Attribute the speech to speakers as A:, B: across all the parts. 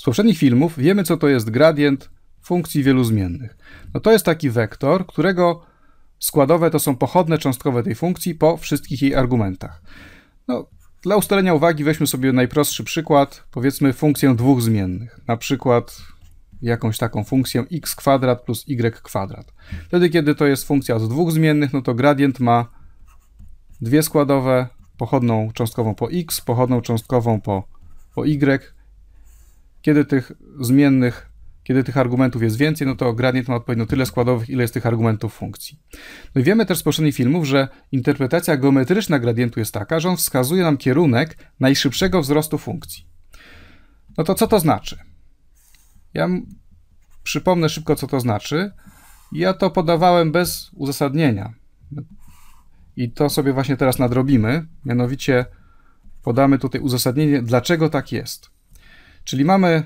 A: Z poprzednich filmów wiemy, co to jest gradient funkcji wielu zmiennych. No to jest taki wektor, którego składowe to są pochodne cząstkowe tej funkcji po wszystkich jej argumentach. No, dla ustalenia uwagi weźmy sobie najprostszy przykład, powiedzmy funkcję dwóch zmiennych, na przykład jakąś taką funkcję x kwadrat plus y kwadrat. Wtedy, kiedy to jest funkcja z dwóch zmiennych, no to gradient ma dwie składowe, pochodną cząstkową po x, pochodną cząstkową po, po y, kiedy tych zmiennych kiedy tych argumentów jest więcej, no to gradient ma odpowiednio tyle składowych, ile jest tych argumentów funkcji. No i wiemy też z poprzednich filmów, że interpretacja geometryczna gradientu jest taka, że on wskazuje nam kierunek najszybszego wzrostu funkcji. No to co to znaczy? Ja przypomnę szybko, co to znaczy. Ja to podawałem bez uzasadnienia. I to sobie właśnie teraz nadrobimy. Mianowicie podamy tutaj uzasadnienie, dlaczego tak jest. Czyli mamy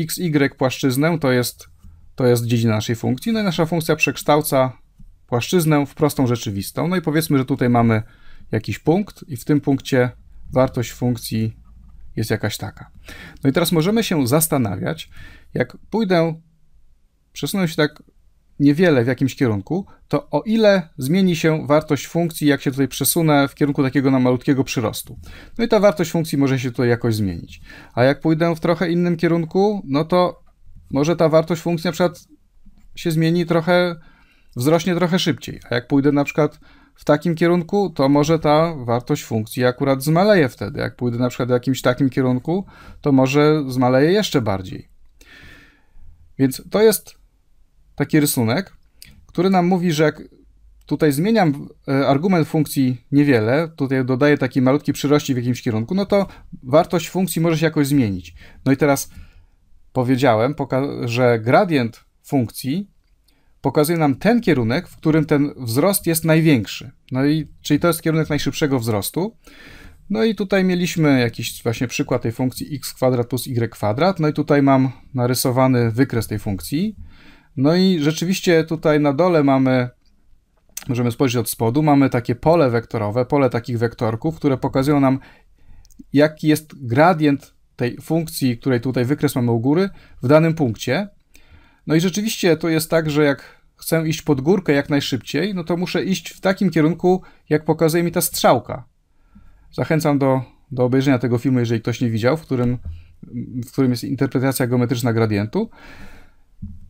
A: xy płaszczyznę, to jest, to jest dziedzina naszej funkcji, no i nasza funkcja przekształca płaszczyznę w prostą rzeczywistą. No i powiedzmy, że tutaj mamy jakiś punkt i w tym punkcie wartość funkcji jest jakaś taka. No i teraz możemy się zastanawiać, jak pójdę, przesunę się tak niewiele w jakimś kierunku, to o ile zmieni się wartość funkcji, jak się tutaj przesunę w kierunku takiego na malutkiego przyrostu. No i ta wartość funkcji może się tutaj jakoś zmienić. A jak pójdę w trochę innym kierunku, no to może ta wartość funkcji na przykład się zmieni trochę, wzrośnie trochę szybciej. A jak pójdę na przykład w takim kierunku, to może ta wartość funkcji akurat zmaleje wtedy. Jak pójdę na przykład w jakimś takim kierunku, to może zmaleje jeszcze bardziej. Więc to jest taki rysunek, który nam mówi, że jak tutaj zmieniam e, argument funkcji niewiele, tutaj dodaję taki malutki przyrości w jakimś kierunku, no to wartość funkcji może się jakoś zmienić. No i teraz powiedziałem, że gradient funkcji pokazuje nam ten kierunek, w którym ten wzrost jest największy. No i czyli to jest kierunek najszybszego wzrostu. No i tutaj mieliśmy jakiś właśnie przykład tej funkcji x kwadrat plus y kwadrat. No i tutaj mam narysowany wykres tej funkcji. No i rzeczywiście tutaj na dole mamy, możemy spojrzeć od spodu, mamy takie pole wektorowe, pole takich wektorków, które pokazują nam, jaki jest gradient tej funkcji, której tutaj wykres mamy u góry, w danym punkcie. No i rzeczywiście to jest tak, że jak chcę iść pod górkę jak najszybciej, no to muszę iść w takim kierunku, jak pokazuje mi ta strzałka. Zachęcam do, do obejrzenia tego filmu, jeżeli ktoś nie widział, w którym, w którym jest interpretacja geometryczna gradientu.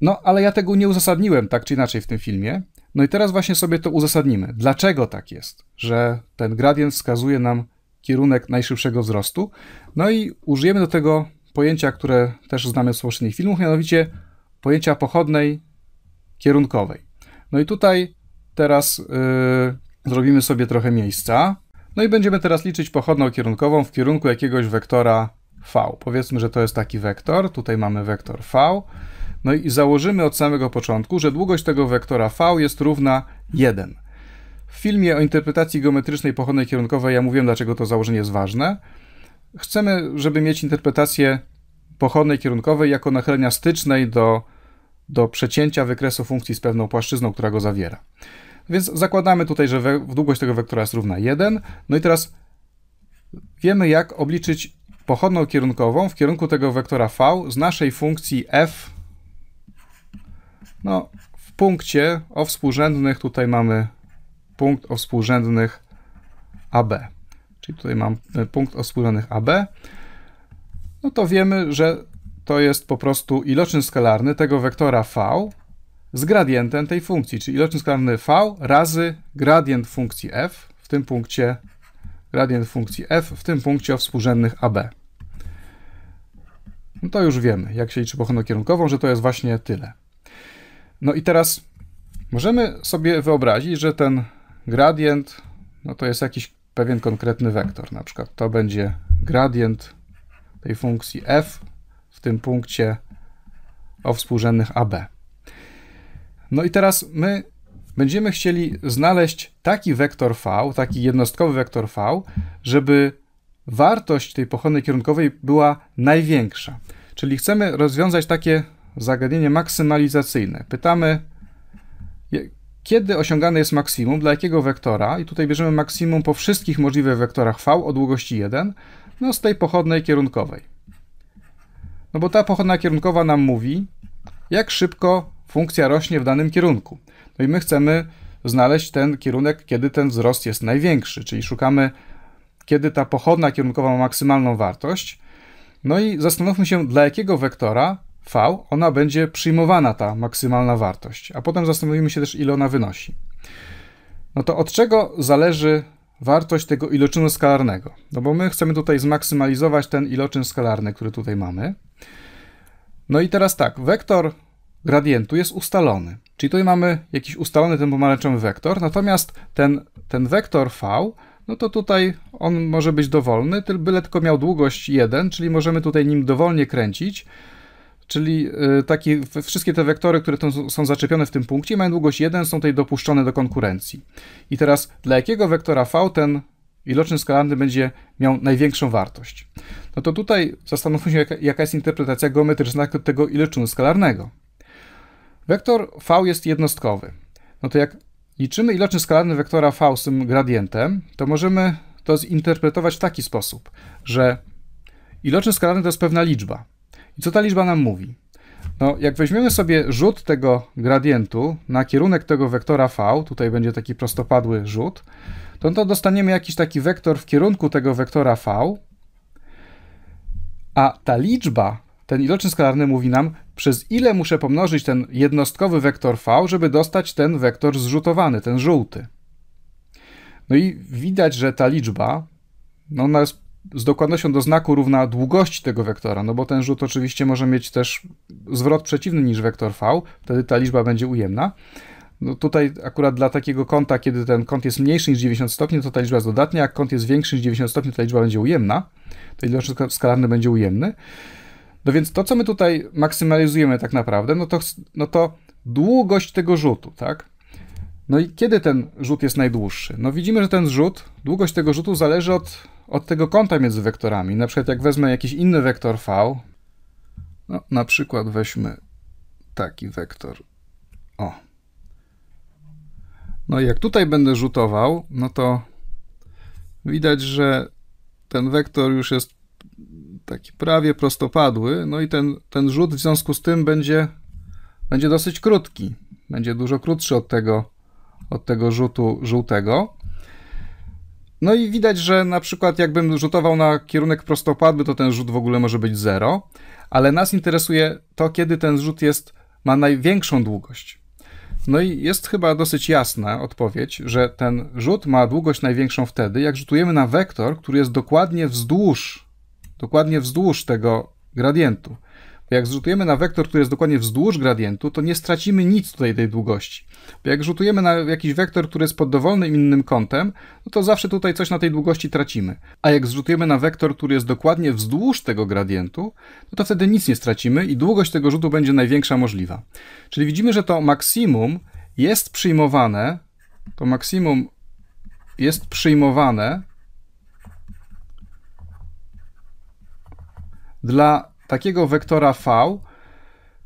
A: No, ale ja tego nie uzasadniłem tak czy inaczej w tym filmie. No i teraz właśnie sobie to uzasadnimy. Dlaczego tak jest, że ten gradient wskazuje nam kierunek najszybszego wzrostu? No i użyjemy do tego pojęcia, które też znamy z poprzednich filmów, mianowicie pojęcia pochodnej kierunkowej. No i tutaj teraz yy, zrobimy sobie trochę miejsca. No i będziemy teraz liczyć pochodną kierunkową w kierunku jakiegoś wektora v. Powiedzmy, że to jest taki wektor. Tutaj mamy wektor v. No i założymy od samego początku, że długość tego wektora v jest równa 1. W filmie o interpretacji geometrycznej pochodnej kierunkowej ja mówiłem, dlaczego to założenie jest ważne. Chcemy, żeby mieć interpretację pochodnej kierunkowej jako nachylenia stycznej do, do przecięcia wykresu funkcji z pewną płaszczyzną, która go zawiera. Więc zakładamy tutaj, że we, długość tego wektora jest równa 1. No i teraz wiemy, jak obliczyć pochodną kierunkową w kierunku tego wektora v z naszej funkcji f no, w punkcie o współrzędnych tutaj mamy punkt o współrzędnych AB. Czyli tutaj mam e, punkt o współrzędnych AB. No to wiemy, że to jest po prostu iloczyn skalarny tego wektora V z gradientem tej funkcji, czyli iloczyn skalarny V razy gradient funkcji f w tym punkcie, gradient funkcji f w tym punkcie o współrzędnych AB. No to już wiemy, jak się liczy pochodną kierunkową, że to jest właśnie tyle. No i teraz możemy sobie wyobrazić, że ten gradient no to jest jakiś pewien konkretny wektor. Na przykład to będzie gradient tej funkcji f w tym punkcie o współrzędnych AB. No i teraz my będziemy chcieli znaleźć taki wektor V, taki jednostkowy wektor V, żeby wartość tej pochodnej kierunkowej była największa. Czyli chcemy rozwiązać takie Zagadnienie maksymalizacyjne. Pytamy, kiedy osiągane jest maksimum, dla jakiego wektora, i tutaj bierzemy maksimum po wszystkich możliwych wektorach v o długości 1, no z tej pochodnej kierunkowej. No bo ta pochodna kierunkowa nam mówi, jak szybko funkcja rośnie w danym kierunku. No i my chcemy znaleźć ten kierunek, kiedy ten wzrost jest największy, czyli szukamy, kiedy ta pochodna kierunkowa ma maksymalną wartość. No i zastanówmy się, dla jakiego wektora V, ona będzie przyjmowana ta maksymalna wartość, a potem zastanowimy się też, ile ona wynosi. No to od czego zależy wartość tego iloczynu skalarnego? No bo my chcemy tutaj zmaksymalizować ten iloczyn skalarny, który tutaj mamy. No i teraz tak, wektor gradientu jest ustalony. Czyli tutaj mamy jakiś ustalony ten pomarańczowy wektor, natomiast ten, ten wektor V, no to tutaj on może być dowolny, byle tylko miał długość 1, czyli możemy tutaj nim dowolnie kręcić czyli y, taki, wszystkie te wektory, które są zaczepione w tym punkcie, mają długość 1, są tutaj dopuszczone do konkurencji. I teraz dla jakiego wektora v ten iloczyn skalarny będzie miał największą wartość? No to tutaj zastanówmy się, jaka, jaka jest interpretacja geometryczna tego iloczynu skalarnego. Wektor v jest jednostkowy. No to jak liczymy iloczyn skalarny wektora v z tym gradientem, to możemy to zinterpretować w taki sposób, że iloczyn skalarny to jest pewna liczba. I co ta liczba nam mówi? No, jak weźmiemy sobie rzut tego gradientu na kierunek tego wektora v, tutaj będzie taki prostopadły rzut, to, to dostaniemy jakiś taki wektor w kierunku tego wektora v, a ta liczba, ten iloczyn skalarny mówi nam, przez ile muszę pomnożyć ten jednostkowy wektor v, żeby dostać ten wektor zrzutowany, ten żółty. No i widać, że ta liczba, no ona jest z dokładnością do znaku równa długości tego wektora, no bo ten rzut oczywiście może mieć też zwrot przeciwny niż wektor v, wtedy ta liczba będzie ujemna. No tutaj akurat dla takiego kąta, kiedy ten kąt jest mniejszy niż 90 stopni, to ta liczba jest dodatnia, a kąt jest większy niż 90 stopni, to ta liczba będzie ujemna. To ilość skalarny będzie ujemny. No więc to, co my tutaj maksymalizujemy tak naprawdę, no to, no to długość tego rzutu, tak? No i kiedy ten rzut jest najdłuższy? No widzimy, że ten rzut, długość tego rzutu zależy od od tego kąta między wektorami. Na przykład jak wezmę jakiś inny wektor v, no, na przykład weźmy taki wektor. O. No i jak tutaj będę rzutował, no to widać, że ten wektor już jest taki prawie prostopadły, no i ten, ten rzut w związku z tym będzie, będzie dosyć krótki. Będzie dużo krótszy od tego, od tego rzutu żółtego. No i widać, że na przykład jakbym rzutował na kierunek prostopadły, to ten rzut w ogóle może być 0, ale nas interesuje to, kiedy ten rzut jest, ma największą długość. No i jest chyba dosyć jasna odpowiedź, że ten rzut ma długość największą wtedy, jak rzutujemy na wektor, który jest dokładnie wzdłuż, dokładnie wzdłuż tego gradientu jak zrzutujemy na wektor, który jest dokładnie wzdłuż gradientu, to nie stracimy nic tutaj tej długości. Bo jak rzutujemy na jakiś wektor, który jest pod dowolnym innym kątem, no to zawsze tutaj coś na tej długości tracimy. A jak zrzutujemy na wektor, który jest dokładnie wzdłuż tego gradientu, no to wtedy nic nie stracimy i długość tego rzutu będzie największa możliwa. Czyli widzimy, że to maksimum jest przyjmowane, to maksimum jest przyjmowane dla takiego wektora V,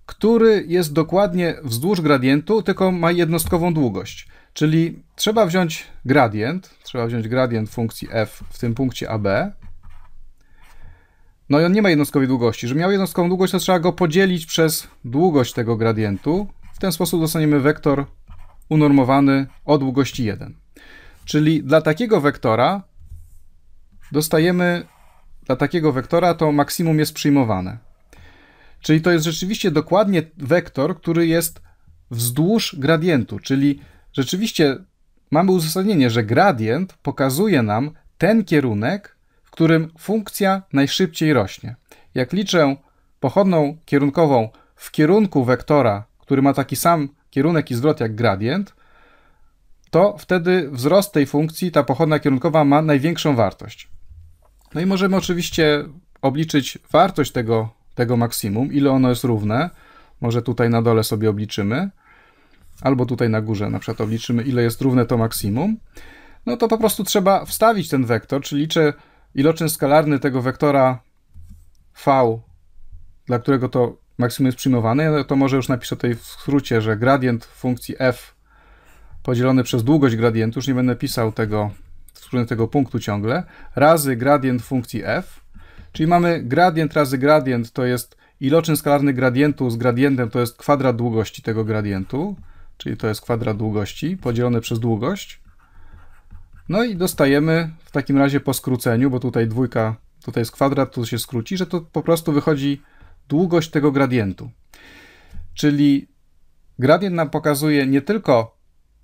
A: który jest dokładnie wzdłuż gradientu, tylko ma jednostkową długość. Czyli trzeba wziąć gradient, trzeba wziąć gradient funkcji f w tym punkcie AB. No i on nie ma jednostkowej długości. Żeby miał jednostkową długość, to trzeba go podzielić przez długość tego gradientu. W ten sposób dostaniemy wektor unormowany o długości 1. Czyli dla takiego wektora dostajemy dla takiego wektora to maksimum jest przyjmowane. Czyli to jest rzeczywiście dokładnie wektor, który jest wzdłuż gradientu, czyli rzeczywiście mamy uzasadnienie, że gradient pokazuje nam ten kierunek, w którym funkcja najszybciej rośnie. Jak liczę pochodną kierunkową w kierunku wektora, który ma taki sam kierunek i zwrot jak gradient, to wtedy wzrost tej funkcji, ta pochodna kierunkowa ma największą wartość. No i możemy oczywiście obliczyć wartość tego, tego maksimum, ile ono jest równe. Może tutaj na dole sobie obliczymy, albo tutaj na górze na przykład obliczymy, ile jest równe to maksimum. No to po prostu trzeba wstawić ten wektor, czyli liczę iloczyn skalarny tego wektora v, dla którego to maksimum jest przyjmowane, to może już napiszę tutaj w skrócie, że gradient funkcji f podzielony przez długość gradientu, już nie będę pisał tego wspólnego tego punktu ciągle, razy gradient funkcji f, czyli mamy gradient razy gradient, to jest iloczyn skalarny gradientu z gradientem, to jest kwadrat długości tego gradientu, czyli to jest kwadrat długości podzielone przez długość. No i dostajemy w takim razie po skróceniu, bo tutaj dwójka, tutaj jest kwadrat, tu się skróci, że to po prostu wychodzi długość tego gradientu. Czyli gradient nam pokazuje nie tylko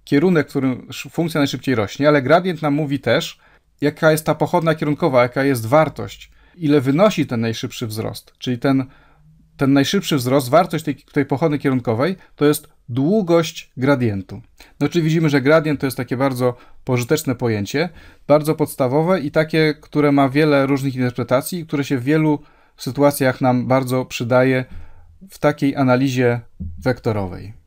A: kierunek, w którym funkcja najszybciej rośnie, ale gradient nam mówi też, jaka jest ta pochodna kierunkowa, jaka jest wartość, ile wynosi ten najszybszy wzrost. Czyli ten, ten najszybszy wzrost, wartość tej, tej pochodny kierunkowej, to jest długość gradientu. No czyli widzimy, że gradient to jest takie bardzo pożyteczne pojęcie, bardzo podstawowe i takie, które ma wiele różnych interpretacji, które się w wielu sytuacjach nam bardzo przydaje w takiej analizie wektorowej.